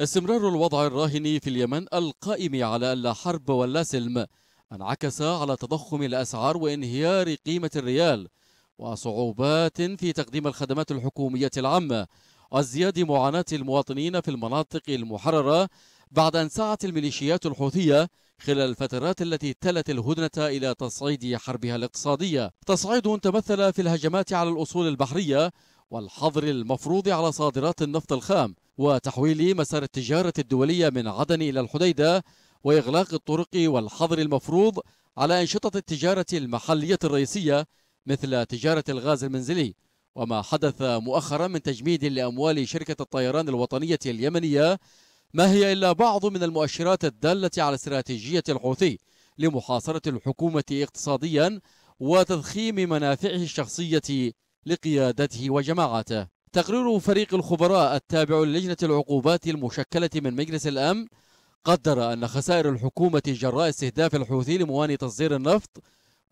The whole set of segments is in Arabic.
استمرار الوضع الراهن في اليمن القائم على لا حرب ولا سلم انعكس على تضخم الأسعار وانهيار قيمة الريال وصعوبات في تقديم الخدمات الحكومية العامة وازدياد معاناة المواطنين في المناطق المحررة بعد أن سعت الميليشيات الحوثية خلال الفترات التي تلت الهدنة إلى تصعيد حربها الاقتصادية تصعيد تمثل في الهجمات على الأصول البحرية والحظر المفروض على صادرات النفط الخام وتحويل مسار التجارة الدولية من عدن إلى الحديدة وإغلاق الطرق والحظر المفروض على أنشطة التجارة المحلية الرئيسية مثل تجارة الغاز المنزلي وما حدث مؤخرا من تجميد لأموال شركة الطيران الوطنية اليمنية ما هي إلا بعض من المؤشرات الدالة على استراتيجية الحوثي لمحاصرة الحكومة اقتصاديا وتضخيم منافعه الشخصية لقيادته وجماعته تقرير فريق الخبراء التابع للجنة العقوبات المشكلة من مجلس الأمن قدر أن خسائر الحكومة جراء استهداف الحوثي لموانئ تصدير النفط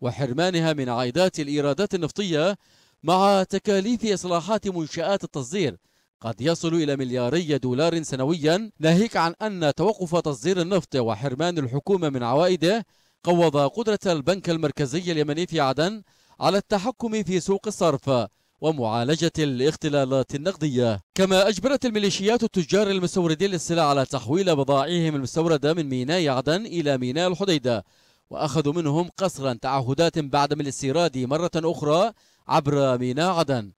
وحرمانها من عائدات الإيرادات النفطية مع تكاليف إصلاحات منشآت التصدير قد يصل إلى ملياري دولار سنويا ناهيك عن أن توقف تصدير النفط وحرمان الحكومة من عوائده قوض قدرة البنك المركزي اليمني في عدن على التحكم في سوق الصرف ومعالجة الاختلالات النقدية كما أجبرت الميليشيات التجار المستوردين للسلع على تحويل بضائعهم المستوردة من ميناء عدن إلى ميناء الحديدة وأخذوا منهم قصرا تعهدات بعدم الاستيراد مرة أخرى عبر ميناء عدن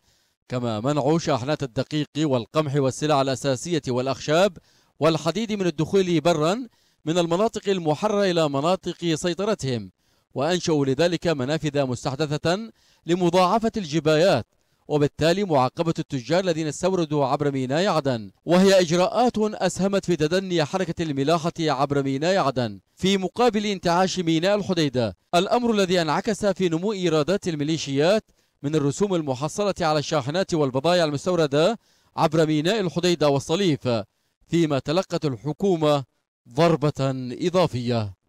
كما منعوا شاحنات الدقيق والقمح والسلع الأساسية والأخشاب والحديد من الدخول برا من المناطق المحررة إلى مناطق سيطرتهم وأنشأوا لذلك منافذ مستحدثة لمضاعفة الجبايات وبالتالي معاقبة التجار الذين استوردوا عبر ميناء عدن وهي إجراءات أسهمت في تدني حركة الملاحة عبر ميناء عدن في مقابل انتعاش ميناء الحديدة الأمر الذي انعكس في نمو إيرادات الميليشيات من الرسوم المحصلة على الشاحنات والبضائع المستوردة عبر ميناء الحديدة والصليف فيما تلقت الحكومة ضربة إضافية